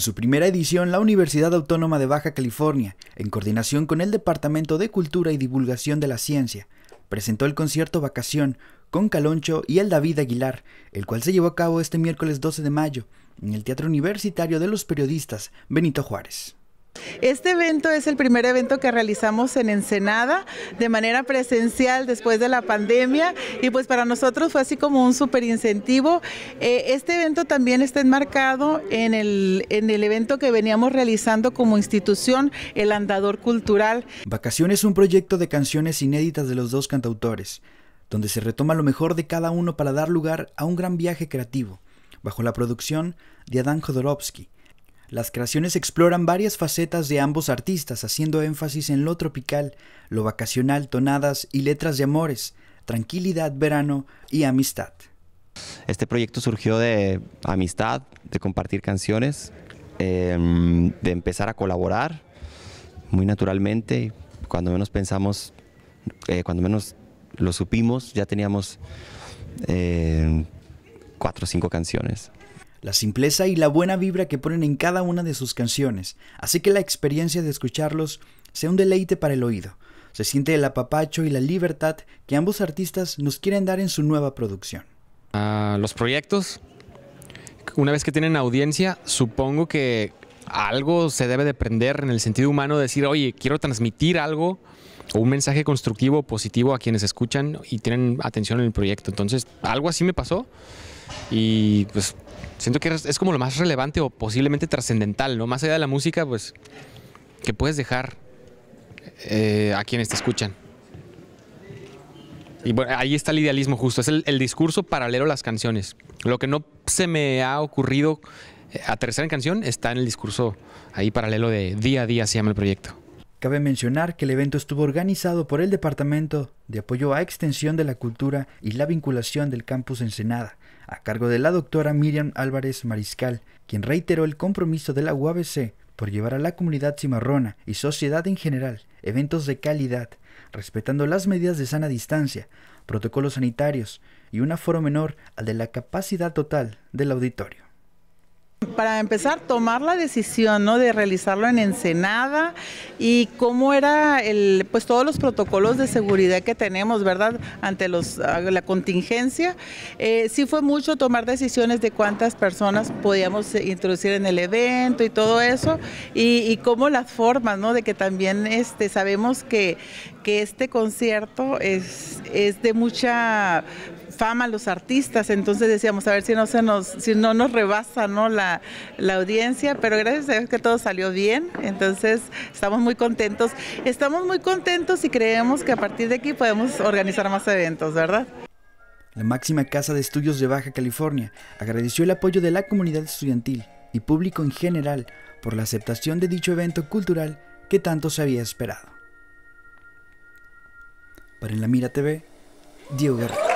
En su primera edición, la Universidad Autónoma de Baja California, en coordinación con el Departamento de Cultura y Divulgación de la Ciencia, presentó el concierto Vacación con Caloncho y el David Aguilar, el cual se llevó a cabo este miércoles 12 de mayo en el Teatro Universitario de los Periodistas Benito Juárez. Este evento es el primer evento que realizamos en Ensenada de manera presencial después de la pandemia y pues para nosotros fue así como un super incentivo. Eh, este evento también está enmarcado en el, en el evento que veníamos realizando como institución, el Andador Cultural. Vacaciones es un proyecto de canciones inéditas de los dos cantautores, donde se retoma lo mejor de cada uno para dar lugar a un gran viaje creativo, bajo la producción de Adán Jodorowsky las creaciones exploran varias facetas de ambos artistas, haciendo énfasis en lo tropical, lo vacacional, tonadas y letras de amores, tranquilidad, verano y amistad. Este proyecto surgió de amistad, de compartir canciones, em, de empezar a colaborar muy naturalmente. Cuando menos pensamos, eh, cuando menos lo supimos, ya teníamos eh, cuatro o cinco canciones la simpleza y la buena vibra que ponen en cada una de sus canciones, así que la experiencia de escucharlos sea un deleite para el oído. Se siente el apapacho y la libertad que ambos artistas nos quieren dar en su nueva producción. los proyectos, una vez que tienen audiencia, supongo que algo se debe de prender en el sentido humano, de decir, oye, quiero transmitir algo o un mensaje constructivo, positivo a quienes escuchan y tienen atención en el proyecto. Entonces, algo así me pasó y pues siento que es como lo más relevante o posiblemente trascendental, ¿no? Más allá de la música, pues, que puedes dejar eh, a quienes te escuchan. Y bueno, ahí está el idealismo justo, es el, discurso paralelo a las canciones. Lo que no se me ha ocurrido eh, aterrizar en canción está en el discurso ahí paralelo de día a día, se llama el proyecto. Cabe mencionar que el evento estuvo organizado por el Departamento de Apoyo a Extensión de la Cultura y la Vinculación del Campus Ensenada, a cargo de la doctora Miriam Álvarez Mariscal, quien reiteró el compromiso de la UABC por llevar a la comunidad cimarrona y sociedad en general eventos de calidad, respetando las medidas de sana distancia, protocolos sanitarios y un aforo menor al de la capacidad total del auditorio. Para empezar, tomar la decisión ¿no? de realizarlo en Ensenada y cómo era el, pues todos los protocolos de seguridad que tenemos, ¿verdad? Ante los, ah, la contingencia. Eh, sí fue mucho tomar decisiones de cuántas personas podíamos eh, introducir en el evento y todo eso, y, y cómo las formas, ¿no? De que también este, sabemos que, que este concierto es, es de mucha fama los artistas, entonces decíamos a ver si no se nos, si no nos rebasa ¿no? La, la audiencia, pero gracias a Dios que todo salió bien, entonces estamos muy contentos, estamos muy contentos y creemos que a partir de aquí podemos organizar más eventos, ¿verdad? La máxima casa de estudios de Baja California agradeció el apoyo de la comunidad estudiantil y público en general por la aceptación de dicho evento cultural que tanto se había esperado. Para En la Mira TV, Diego Guerrero.